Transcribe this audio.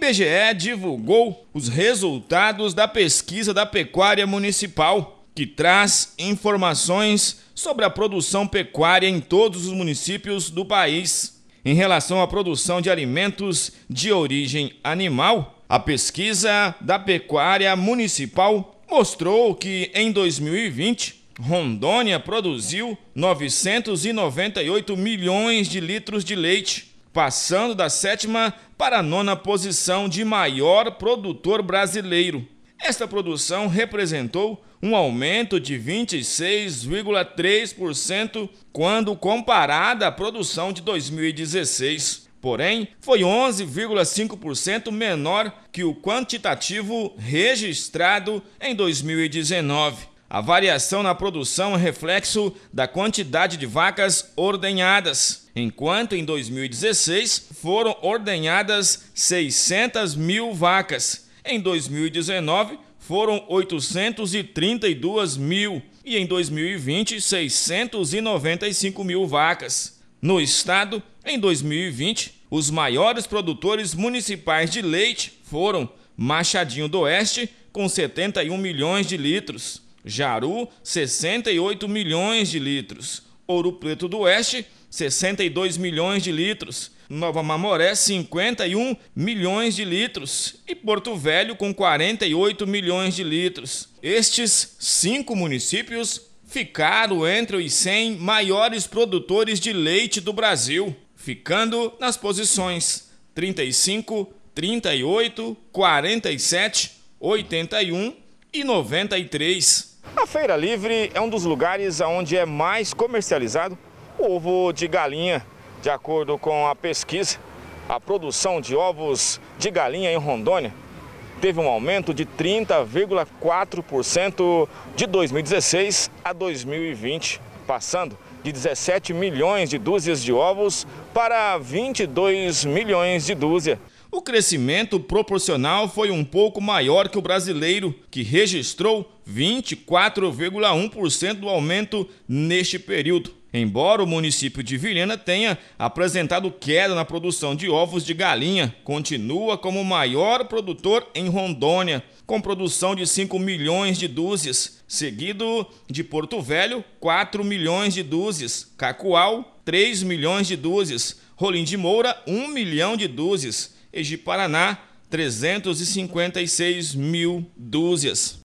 IBGE divulgou os resultados da pesquisa da pecuária municipal, que traz informações sobre a produção pecuária em todos os municípios do país. Em relação à produção de alimentos de origem animal, a pesquisa da pecuária municipal mostrou que em 2020 Rondônia produziu 998 milhões de litros de leite, passando da sétima para a nona posição de maior produtor brasileiro. Esta produção representou um aumento de 26,3% quando comparada à produção de 2016. Porém, foi 11,5% menor que o quantitativo registrado em 2019. A variação na produção é reflexo da quantidade de vacas ordenhadas enquanto em 2016 foram ordenhadas 600 mil vacas, em 2019 foram 832 mil e em 2020 695 mil vacas. No estado, em 2020, os maiores produtores municipais de leite foram Machadinho do Oeste, com 71 milhões de litros, Jaru, 68 milhões de litros, Ouro Preto do Oeste, 62 milhões de litros. Nova Mamoré, 51 milhões de litros. E Porto Velho, com 48 milhões de litros. Estes cinco municípios ficaram entre os 100 maiores produtores de leite do Brasil, ficando nas posições 35, 38, 47, 81 e 93. A Feira Livre é um dos lugares onde é mais comercializado o ovo de galinha. De acordo com a pesquisa, a produção de ovos de galinha em Rondônia teve um aumento de 30,4% de 2016 a 2020, passando de 17 milhões de dúzias de ovos para 22 milhões de dúzias. O crescimento proporcional foi um pouco maior que o brasileiro, que registrou 24,1% do aumento neste período. Embora o município de Vilhena tenha apresentado queda na produção de ovos de galinha, continua como o maior produtor em Rondônia, com produção de 5 milhões de dúzias, seguido de Porto Velho, 4 milhões de dúzias, Cacoal, 3 milhões de dúzias, Rolim de Moura, 1 milhão de dúzias e de Paraná, 356 mil dúzias.